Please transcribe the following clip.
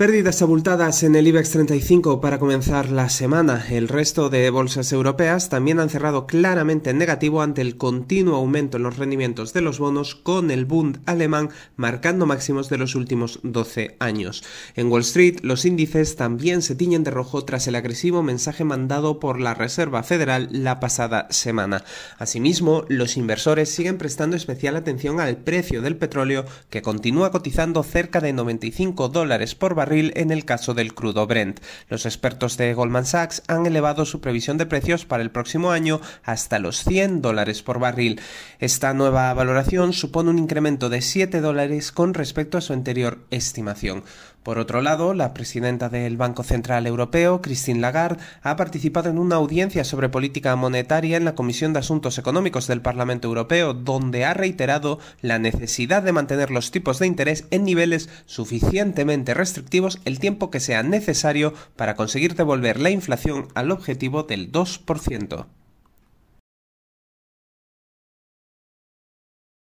Pérdidas abultadas en el IBEX 35 para comenzar la semana. El resto de bolsas europeas también han cerrado claramente en negativo ante el continuo aumento en los rendimientos de los bonos con el Bund alemán marcando máximos de los últimos 12 años. En Wall Street los índices también se tiñen de rojo tras el agresivo mensaje mandado por la Reserva Federal la pasada semana. Asimismo, los inversores siguen prestando especial atención al precio del petróleo que continúa cotizando cerca de 95 dólares por barril en el caso del crudo Brent. Los expertos de Goldman Sachs han elevado su previsión de precios para el próximo año hasta los 100 dólares por barril. Esta nueva valoración supone un incremento de 7 dólares con respecto a su anterior estimación. Por otro lado, la presidenta del Banco Central Europeo, Christine Lagarde, ha participado en una audiencia sobre política monetaria en la Comisión de Asuntos Económicos del Parlamento Europeo, donde ha reiterado la necesidad de mantener los tipos de interés en niveles suficientemente restrictivos el tiempo que sea necesario para conseguir devolver la inflación al objetivo del 2%.